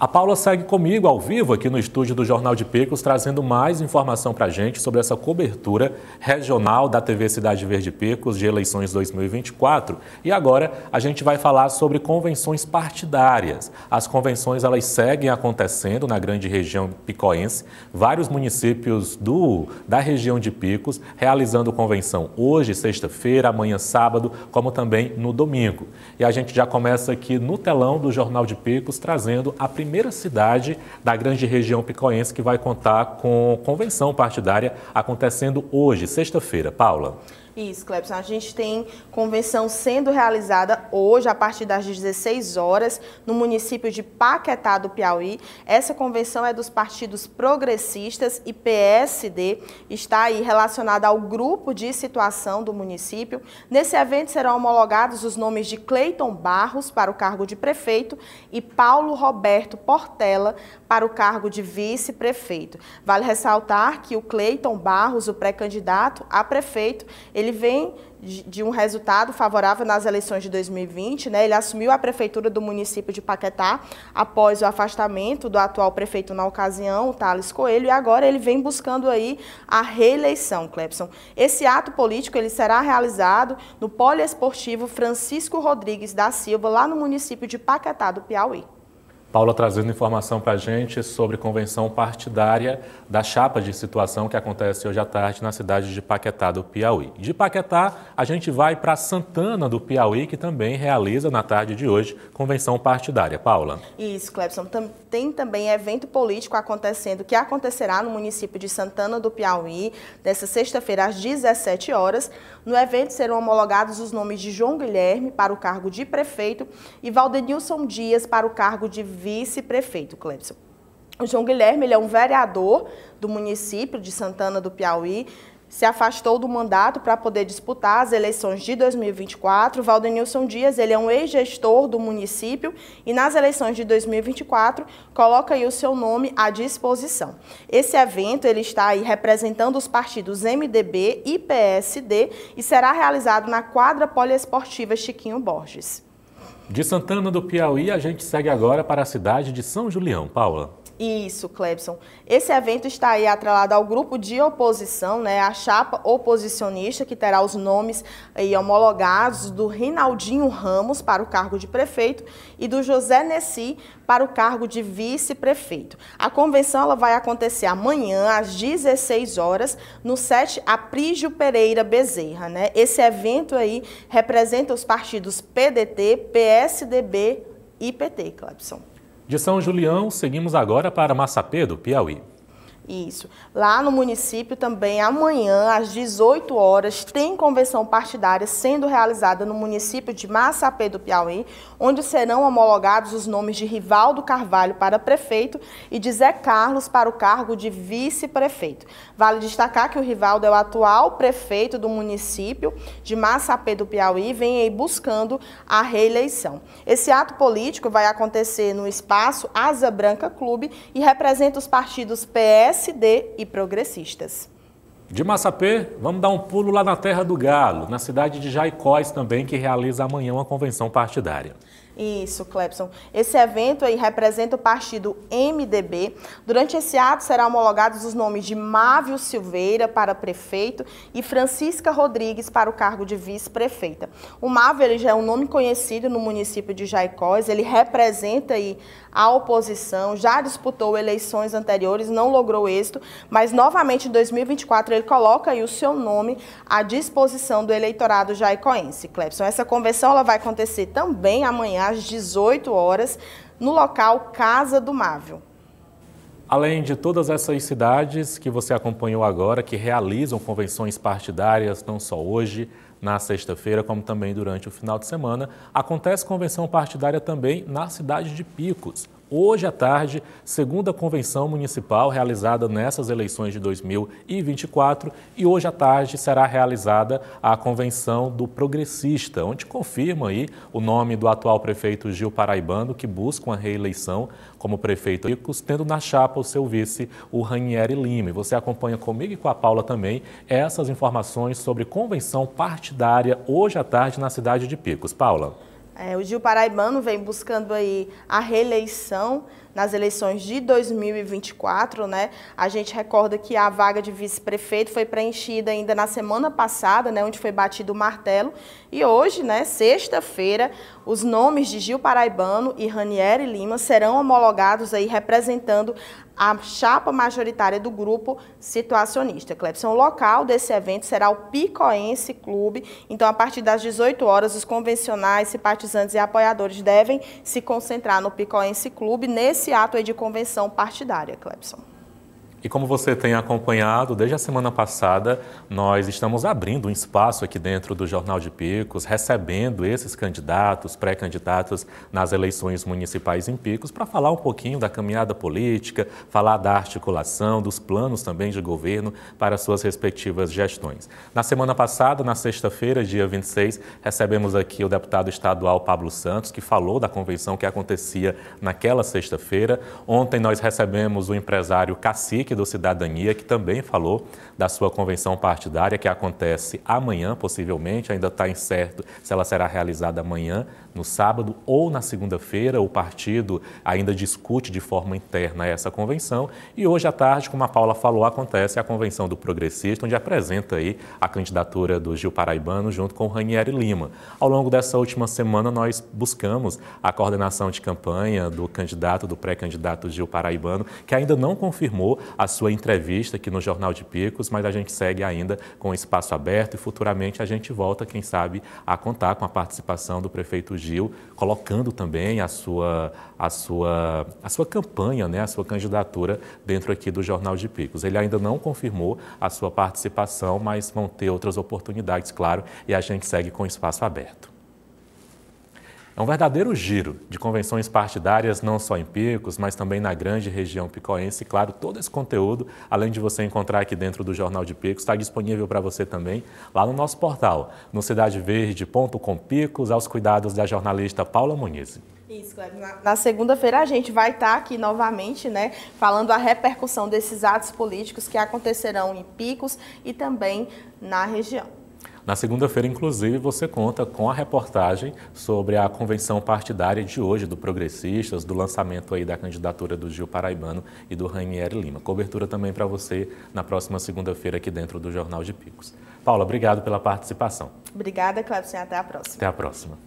A Paula segue comigo ao vivo aqui no estúdio do Jornal de Pecos, trazendo mais informação para a gente sobre essa cobertura regional da TV Cidade Verde Pecos de eleições 2024. E agora a gente vai falar sobre convenções partidárias. As convenções elas seguem acontecendo na grande região picoense, vários municípios do, da região de Picos realizando convenção hoje, sexta-feira, amanhã, sábado, como também no domingo. E a gente já começa aqui no telão do Jornal de Pecos trazendo a primeira primeira cidade da grande região picoense que vai contar com convenção partidária acontecendo hoje, sexta-feira. Paula. Isso, Clebson. A gente tem convenção sendo realizada hoje, a partir das 16 horas, no município de Paquetá do Piauí. Essa convenção é dos partidos progressistas e PSD, está aí relacionada ao grupo de situação do município. Nesse evento serão homologados os nomes de Cleiton Barros para o cargo de prefeito e Paulo Roberto Portela para o cargo de vice-prefeito. Vale ressaltar que o Cleiton Barros, o pré-candidato a prefeito, ele ele vem de um resultado favorável nas eleições de 2020, né? Ele assumiu a prefeitura do município de Paquetá após o afastamento do atual prefeito na ocasião, Thales Coelho, e agora ele vem buscando aí a reeleição, Clepson. Esse ato político ele será realizado no poliesportivo Francisco Rodrigues da Silva, lá no município de Paquetá do Piauí. Paula trazendo informação para a gente sobre convenção partidária da chapa de situação que acontece hoje à tarde na cidade de Paquetá, do Piauí. De Paquetá, a gente vai para Santana do Piauí, que também realiza na tarde de hoje convenção partidária. Paula. Isso, Clebson. Tem também evento político acontecendo, que acontecerá no município de Santana do Piauí, nesta sexta-feira, às 17 horas. No evento serão homologados os nomes de João Guilherme para o cargo de prefeito e Valdenilson Dias para o cargo de vice-prefeito, Clebson. O João Guilherme ele é um vereador do município de Santana do Piauí, se afastou do mandato para poder disputar as eleições de 2024. Valdenilson Dias, ele é um ex-gestor do município e nas eleições de 2024 coloca aí o seu nome à disposição. Esse evento ele está aí representando os partidos MDB e PSD e será realizado na quadra poliesportiva Chiquinho Borges. De Santana do Piauí, a gente segue agora para a cidade de São Julião. Paula. Isso, Clebson. Esse evento está aí atrelado ao grupo de oposição, né, a chapa oposicionista, que terá os nomes aí homologados do Rinaldinho Ramos para o cargo de prefeito e do José Nessi para o cargo de vice-prefeito. A convenção ela vai acontecer amanhã, às 16 horas, no 7 Aprígio Pereira Bezerra. Né? Esse evento aí representa os partidos PDT, PSDB e PT, Clebson. De São Julião, seguimos agora para do Piauí. Isso. Lá no município também, amanhã, às 18 horas, tem convenção partidária sendo realizada no município de Massapê do Piauí, onde serão homologados os nomes de Rivaldo Carvalho para prefeito e de Zé Carlos para o cargo de vice-prefeito. Vale destacar que o Rivaldo é o atual prefeito do município de Massapê do Piauí, vem aí buscando a reeleição. Esse ato político vai acontecer no espaço Asa Branca Clube e representa os partidos PS, PSD e progressistas. De Massapê, vamos dar um pulo lá na terra do Galo, na cidade de Jaicóis também, que realiza amanhã uma convenção partidária. Isso, Clebson. Esse evento aí representa o partido MDB. Durante esse ato serão homologados os nomes de Mávio Silveira para prefeito e Francisca Rodrigues para o cargo de vice-prefeita. O Mávio ele já é um nome conhecido no município de Jaicós, ele representa aí a oposição, já disputou eleições anteriores, não logrou êxito, mas novamente em 2024 ele coloca aí o seu nome à disposição do eleitorado jaicoense. Clebson, essa convenção ela vai acontecer também amanhã amanhã às 18 horas no local Casa do Mávio. Além de todas essas cidades que você acompanhou agora, que realizam convenções partidárias, não só hoje, na sexta-feira, como também durante o final de semana, acontece convenção partidária também na cidade de Picos hoje à tarde, segunda convenção municipal realizada nessas eleições de 2024 e hoje à tarde será realizada a convenção do progressista, onde confirma aí o nome do atual prefeito Gil Paraibano, que busca uma reeleição como prefeito Ricos, tendo na chapa o seu vice, o Ranieri Lima. Você acompanha comigo e com a Paula também essas informações sobre convenção partidária hoje à tarde na cidade de Picos. Paula. É, o Gil Paraibano vem buscando aí a reeleição nas eleições de 2024, né? A gente recorda que a vaga de vice-prefeito foi preenchida ainda na semana passada, né, onde foi batido o martelo, e hoje, né, sexta-feira, os nomes de Gil Paraibano e Ranieri Lima serão homologados aí representando a chapa majoritária do grupo situacionista. Clebson, o local desse evento será o Picoense Clube. Então, a partir das 18 horas, os convencionais, simpatizantes e apoiadores devem se concentrar no Picoense Clube nesse ato de convenção partidária, Clebson. E como você tem acompanhado, desde a semana passada, nós estamos abrindo um espaço aqui dentro do Jornal de Picos, recebendo esses candidatos, pré-candidatos nas eleições municipais em Picos, para falar um pouquinho da caminhada política, falar da articulação, dos planos também de governo para suas respectivas gestões. Na semana passada, na sexta-feira, dia 26, recebemos aqui o deputado estadual Pablo Santos, que falou da convenção que acontecia naquela sexta-feira. Ontem nós recebemos o empresário Cacique, do Cidadania, que também falou da sua convenção partidária, que acontece amanhã, possivelmente, ainda está incerto se ela será realizada amanhã, no sábado ou na segunda-feira. O partido ainda discute de forma interna essa convenção. E hoje à tarde, como a Paula falou, acontece a convenção do Progressista, onde apresenta aí a candidatura do Gil Paraibano junto com o Ranieri Lima. Ao longo dessa última semana, nós buscamos a coordenação de campanha do candidato, do pré-candidato Gil Paraibano, que ainda não confirmou a sua entrevista aqui no Jornal de Picos, mas a gente segue ainda com espaço aberto e futuramente a gente volta, quem sabe, a contar com a participação do prefeito Gil, colocando também a sua, a sua, a sua campanha, né, a sua candidatura dentro aqui do Jornal de Picos. Ele ainda não confirmou a sua participação, mas vão ter outras oportunidades, claro, e a gente segue com espaço aberto. É um verdadeiro giro de convenções partidárias, não só em Picos, mas também na grande região picoense. Claro, todo esse conteúdo, além de você encontrar aqui dentro do Jornal de Picos, está disponível para você também lá no nosso portal, no cidadeverde.com Picos, aos cuidados da jornalista Paula Muniz. Isso, Cleber. Na, na segunda-feira a gente vai estar aqui novamente, né, falando a repercussão desses atos políticos que acontecerão em Picos e também na região. Na segunda-feira, inclusive, você conta com a reportagem sobre a convenção partidária de hoje do Progressistas, do lançamento aí da candidatura do Gil Paraibano e do Rainier Lima. Cobertura também para você na próxima segunda-feira aqui dentro do Jornal de Picos. Paula, obrigado pela participação. Obrigada, Clebson. Até a próxima. Até a próxima.